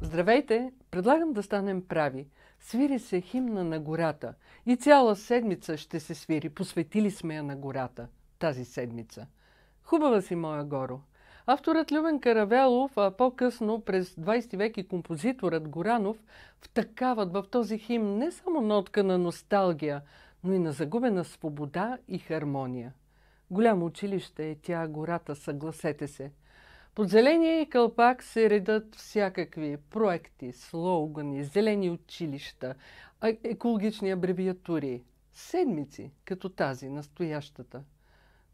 Здравейте! Предлагам да станем прави. Свири се химна на гората и цяла седмица ще се свири. Посветили сме я на гората тази седмица. Хубава си моя горо! Авторът Любен Каравелов, а по-късно през 20 век и композиторът Горанов втъкават в този хим не само нотка на носталгия, но и на загубена свобода и хармония. Голямо училище е тя гората, съгласете се – под зеления кълпак се редат всякакви проекти, слогани, зелени училища, екологични абревиатури, седмици, като тази, настоящата.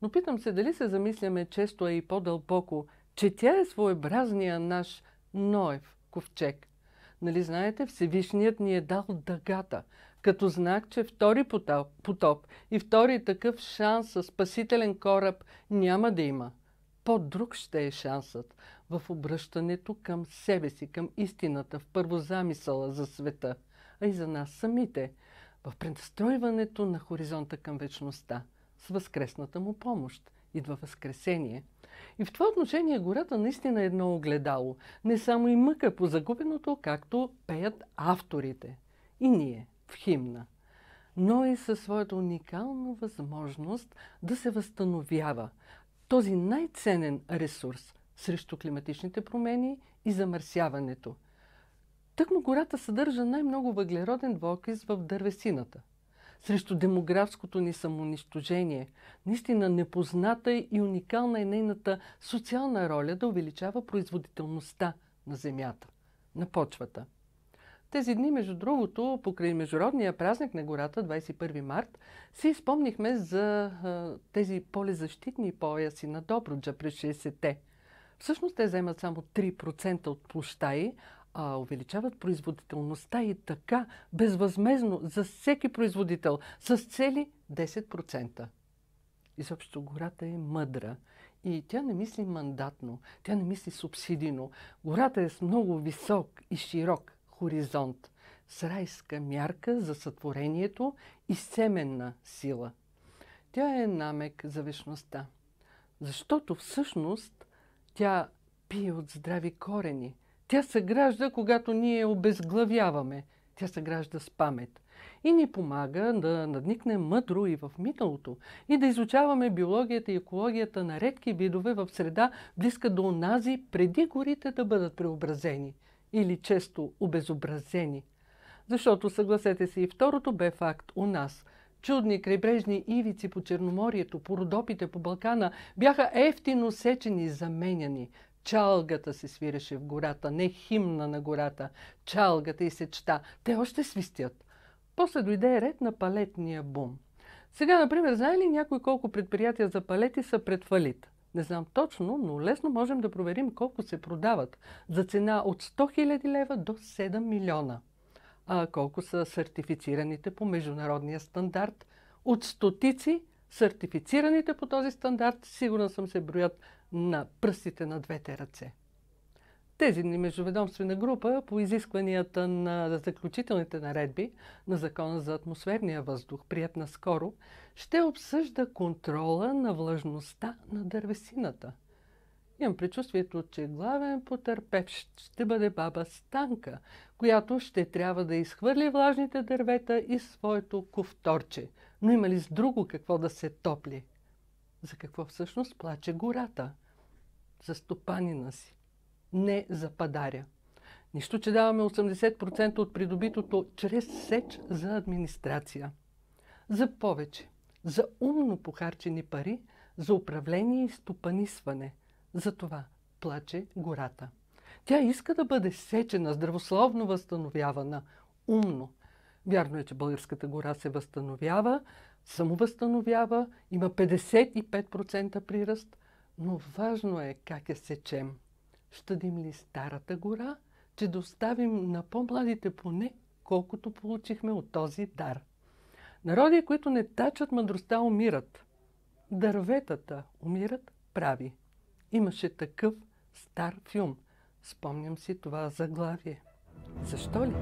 Но питам се дали се замисляме често, и по-дълбоко, че тя е своеобразния наш Ноев ковчег. Нали знаете, Всевишният ни е дал дъгата, като знак, че втори потоп, потоп и втори такъв шанс със спасителен кораб няма да има – по-друг ще е шансът в обръщането към себе си, към истината, в първо замисъла за света, а и за нас самите, в пренастройването на хоризонта към вечността, с възкресната му помощ. Идва Възкресение. И в това отношение гората наистина е едно огледало. Не само и мъка по загубеното, както пеят авторите. И ние в химна. Но и със своята уникална възможност да се възстановява, този най-ценен ресурс срещу климатичните промени и замърсяването. Тъкмо гората съдържа най-много въглероден двокис в дървесината. Срещу демографското ни самоунищожение, наистина непозната и уникална е нейната социална роля да увеличава производителността на земята, на почвата. Тези дни, между другото, покрай Международния празник на гората, 21 март, си спомнихме за а, тези полезащитни пояси на Добруджа през 60-те. Всъщност те вземат само 3% от площа и а увеличават производителността и така безвъзмезно за всеки производител с цели 10%. Изобщо гората е мъдра и тя не мисли мандатно, тя не мисли субсидийно. Гората е с много висок и широк, хоризонт с райска мярка за сътворението и семенна сила. Тя е намек за вечността, защото всъщност тя пие от здрави корени. Тя се гражда, когато ние обезглавяваме. Тя се гражда с памет и ни помага да надникнем мъдро и в миналото и да изучаваме биологията и екологията на редки видове в среда, близка до онази, преди горите да бъдат преобразени или често обезобразени. Защото, съгласете се, и второто бе факт у нас. Чудни крайбрежни ивици по Черноморието, по Родопите, по Балкана бяха ефтино сечени и заменяни. Чалгата се свиреше в гората, не химна на гората. Чалгата и сечта, те още свистят. После дойде ред на палетния бум. Сега, например, знае ли някой колко предприятия за палети са пред фалит? не знам точно, но лесно можем да проверим колко се продават за цена от 100 000 лева до 7 милиона. А колко са сертифицираните по международния стандарт? От стотици сертифицираните по този стандарт, сигурно съм се броят на пръстите на двете ръце. Тези междуведомствена група по изискванията на заключителните наредби на Закона за атмосферния въздух, прият наскоро, ще обсъжда контрола на влажността на дървесината. Имам предчувствието, че главен потърпевш ще бъде баба Станка, която ще трябва да изхвърли влажните дървета и своето ковторче. Но има ли с друго какво да се топли? За какво всъщност плаче гората? За стопанина си не западаря. Нищо, че даваме 80% от придобитото чрез сеч за администрация. За повече, за умно похарчени пари, за управление и стопанисване. За това плаче гората. Тя иска да бъде сечена, здравословно възстановявана, умно. Вярно е, че българската гора се възстановява, самовъзстановява, има 55% приръст, но важно е как я сечем щадим ли старата гора, че доставим на по-младите поне колкото получихме от този дар. Народи, които не тачат мъдростта, умират. Дърветата умират прави. Имаше такъв стар филм. Спомням си това заглавие. Защо ли?